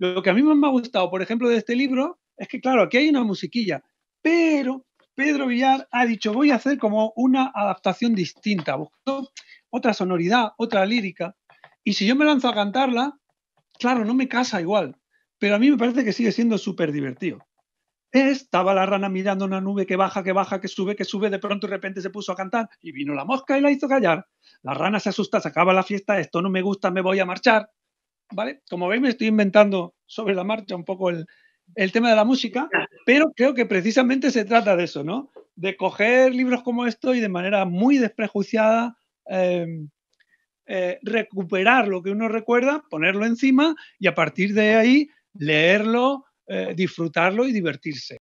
Lo que a mí más me ha gustado, por ejemplo, de este libro, es que, claro, aquí hay una musiquilla, pero Pedro Villar ha dicho, voy a hacer como una adaptación distinta, buscando otra sonoridad, otra lírica, y si yo me lanzo a cantarla, claro, no me casa igual, pero a mí me parece que sigue siendo súper divertido. Estaba la rana mirando una nube que baja, que baja, que sube, que sube, de pronto de repente se puso a cantar y vino la mosca y la hizo callar. La rana se asusta, se acaba la fiesta, esto no me gusta, me voy a marchar. ¿vale? Como veis, me estoy inventando sobre la marcha un poco el, tema de la música, pero creo que precisamente se trata de eso, ¿no? De coger libros como esto y de manera muy desprejuiciada em, eh, recuperar lo que uno recuerda, ponerlo encima y a partir de ahí leerlo, eh, disfrutarlo y divertirse.